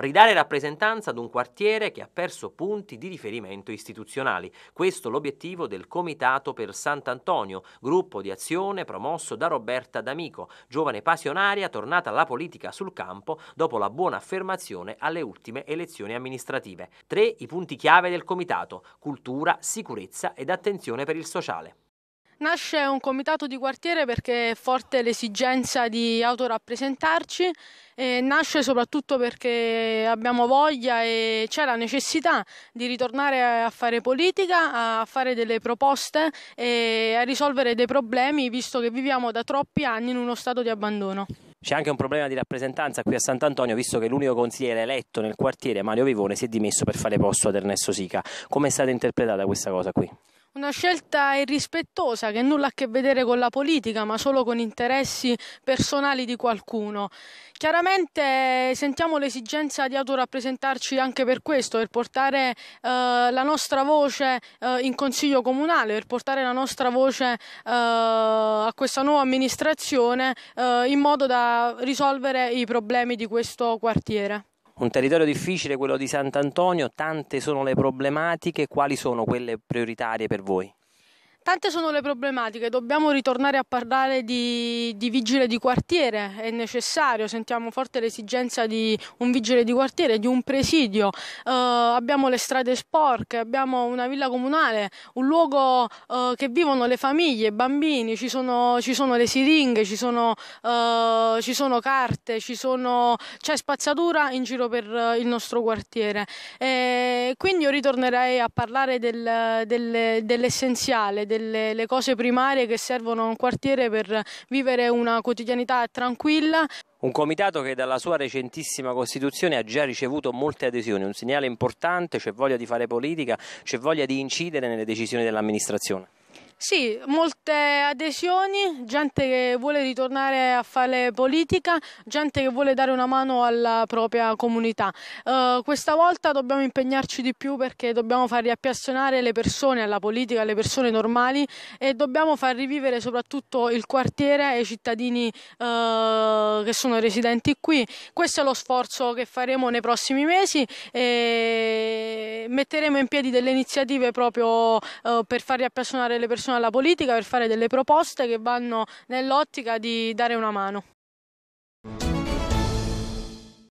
ridare rappresentanza ad un quartiere che ha perso punti di riferimento istituzionali. Questo l'obiettivo del Comitato per Sant'Antonio, gruppo di azione promosso da Roberta D'Amico, giovane passionaria tornata alla politica sul campo dopo la buona affermazione alle ultime elezioni amministrative. Tre i punti chiave del Comitato, cultura, sicurezza ed attenzione per il sociale. Nasce un comitato di quartiere perché è forte l'esigenza di autorappresentarci, e nasce soprattutto perché abbiamo voglia e c'è la necessità di ritornare a fare politica, a fare delle proposte e a risolvere dei problemi visto che viviamo da troppi anni in uno stato di abbandono. C'è anche un problema di rappresentanza qui a Sant'Antonio, visto che l'unico consigliere eletto nel quartiere, Mario Vivone, si è dimesso per fare posto ad Ernesto Sica. Come è stata interpretata questa cosa qui? Una scelta irrispettosa che nulla ha a che vedere con la politica, ma solo con interessi personali di qualcuno. Chiaramente eh, sentiamo l'esigenza di autorappresentarci anche per questo, per portare eh, la nostra voce eh, in consiglio comunale, per portare la nostra voce eh, a questa nuova amministrazione eh, in modo da risolvere i problemi di questo quartiere. Un territorio difficile quello di Sant'Antonio, tante sono le problematiche, quali sono quelle prioritarie per voi? Tante sono le problematiche, dobbiamo ritornare a parlare di, di, vigile di quartiere, è necessario, sentiamo forte l'esigenza di un vigile di quartiere, di un presidio, uh, abbiamo le strade sporche, abbiamo una villa comunale, un luogo uh, che vivono le famiglie, i bambini, ci sono, ci sono, le siringhe, ci sono, uh, ci sono carte, ci sono, c'è spazzatura in giro per il nostro quartiere. E quindi io ritornerei a parlare del, del, dell'essenziale, del delle le cose primarie che servono a un quartiere per vivere una quotidianità tranquilla. Un comitato che dalla sua recentissima costituzione ha già ricevuto molte adesioni, un segnale importante, c'è voglia di fare politica, c'è voglia di incidere nelle decisioni dell'amministrazione. Sì, molte adesioni, gente che vuole ritornare a fare politica, gente che vuole dare una mano alla propria comunità. Uh, questa volta dobbiamo impegnarci di più perché dobbiamo far riappassionare le persone alla politica, le persone normali e dobbiamo far rivivere soprattutto il quartiere e i cittadini uh, che sono residenti qui. Questo è lo sforzo che faremo nei prossimi mesi e metteremo in piedi delle iniziative proprio uh, per far riappassionare le persone approcciano alla politica per fare delle proposte che vanno nell'ottica di dare una mano.